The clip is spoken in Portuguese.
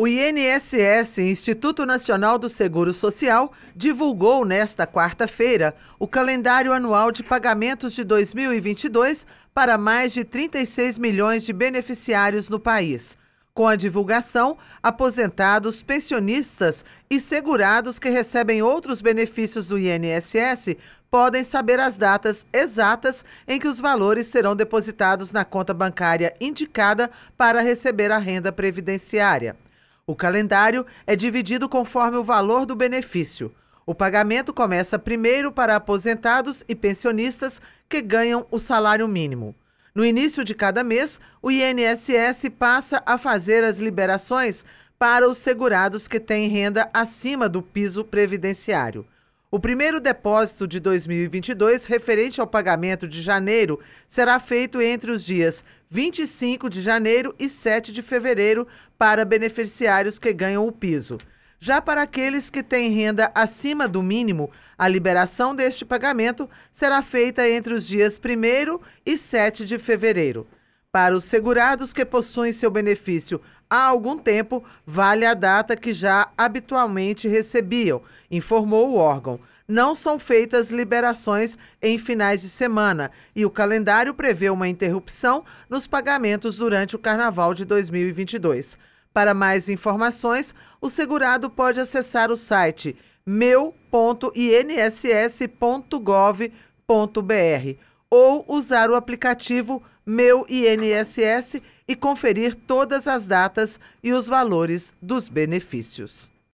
O INSS, Instituto Nacional do Seguro Social, divulgou nesta quarta-feira o calendário anual de pagamentos de 2022 para mais de 36 milhões de beneficiários no país. Com a divulgação, aposentados, pensionistas e segurados que recebem outros benefícios do INSS podem saber as datas exatas em que os valores serão depositados na conta bancária indicada para receber a renda previdenciária. O calendário é dividido conforme o valor do benefício. O pagamento começa primeiro para aposentados e pensionistas que ganham o salário mínimo. No início de cada mês, o INSS passa a fazer as liberações para os segurados que têm renda acima do piso previdenciário. O primeiro depósito de 2022, referente ao pagamento de janeiro, será feito entre os dias 25 de janeiro e 7 de fevereiro para beneficiários que ganham o piso. Já para aqueles que têm renda acima do mínimo, a liberação deste pagamento será feita entre os dias 1 e 7 de fevereiro. Para os segurados que possuem seu benefício há algum tempo, vale a data que já habitualmente recebiam, informou o órgão. Não são feitas liberações em finais de semana e o calendário prevê uma interrupção nos pagamentos durante o Carnaval de 2022. Para mais informações, o segurado pode acessar o site meu.inss.gov.br ou usar o aplicativo meu INSS e conferir todas as datas e os valores dos benefícios.